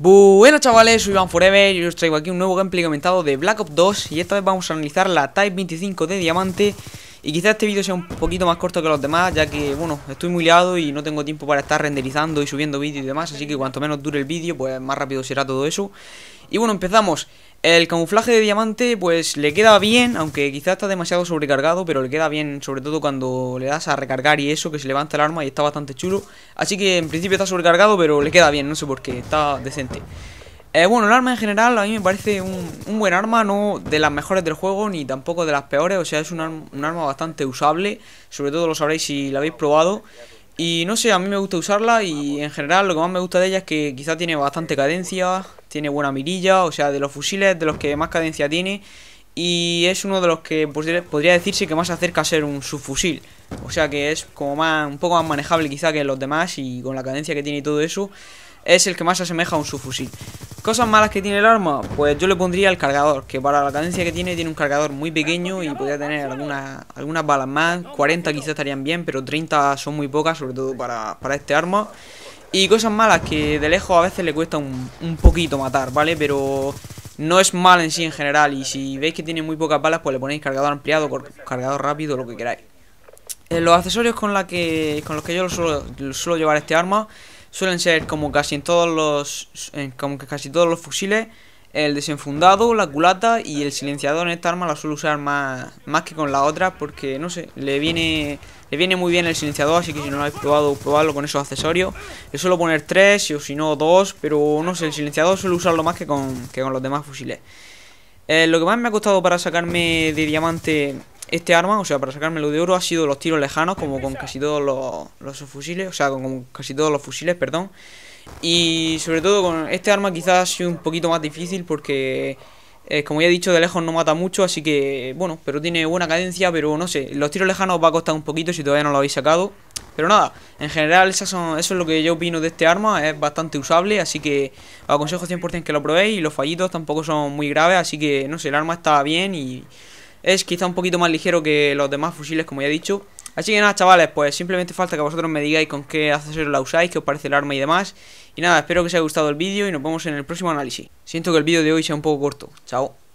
Bueno chavales, soy Van Forever y os traigo aquí un nuevo gameplay comentado de Black Ops 2 Y esta vez vamos a analizar la Type 25 de Diamante Y quizás este vídeo sea un poquito más corto que los demás Ya que, bueno, estoy muy liado y no tengo tiempo para estar renderizando y subiendo vídeos y demás Así que cuanto menos dure el vídeo, pues más rápido será todo eso Y bueno, empezamos el camuflaje de diamante pues le queda bien, aunque quizá está demasiado sobrecargado, pero le queda bien, sobre todo cuando le das a recargar y eso, que se levanta el arma y está bastante chulo. Así que en principio está sobrecargado, pero le queda bien, no sé por qué, está decente. Eh, bueno, el arma en general a mí me parece un, buen arma, no de las mejores del juego ni tampoco de las peores, o sea, es un, un arma bastante usable, sobre todo lo sabréis si la habéis probado. Y no sé, a mí me gusta usarla y en general lo que más me gusta de ella es que quizá tiene bastante cadencia, tiene buena mirilla, o sea, de los fusiles de los que más cadencia tiene y es uno de los que podría decirse que más se acerca a ser un subfusil. O sea que es como más, un poco más manejable quizá que los demás y con la cadencia que tiene y todo eso, es el que más se asemeja a un subfusil. Cosas malas que tiene el arma, pues yo le pondría el cargador, que para la cadencia que tiene, tiene un cargador muy pequeño y podría tener algunas, balas más, 40 quizás estarían bien, pero 30 son muy pocas, sobre todo para, este arma. Y cosas malas que de lejos a veces le cuesta un, poquito matar, ¿vale? Pero no es mal en sí en general y si veis que tiene muy pocas balas, pues le ponéis cargador ampliado, cargador rápido, lo que queráis. Eh, los accesorios con, la que, con los que yo suelo, suelo llevar este arma suelen ser como casi en todos los como que casi todos los fusiles el desenfundado, la culata y el silenciador en esta arma la suelo usar más, más que con la otra porque no sé, le viene le viene muy bien el silenciador, así que si no lo habéis probado, probarlo con esos accesorios. Le suelo poner tres o si no dos, pero no sé, el silenciador suelo usarlo más que con, que con los demás fusiles. Eh, lo que más me ha costado para sacarme de diamante este arma, o sea, para sacármelo de oro, ha sido los tiros lejanos, como con casi todos los, fusiles, o sea, con, casi todos los fusiles, perdón. Y sobre todo con este arma quizás ha sido un poquito más difícil porque, eh, como ya he dicho, de lejos no mata mucho, así que, bueno, pero tiene buena cadencia, pero no sé, los tiros lejanos va a costar un poquito si todavía no lo habéis sacado. Pero nada, en general eso es lo que yo opino de este arma, es bastante usable, así que os aconsejo 100% que lo probéis y los fallitos tampoco son muy graves, así que, no sé, el arma está bien y es quizá un poquito más ligero que los demás fusiles, como ya he dicho. Así que nada, chavales, pues simplemente falta que vosotros me digáis con qué accesorio la usáis, qué os parece el arma y demás. Y nada, espero que os haya gustado el vídeo y nos vemos en el próximo análisis. Siento que el vídeo de hoy sea un poco corto. Chao.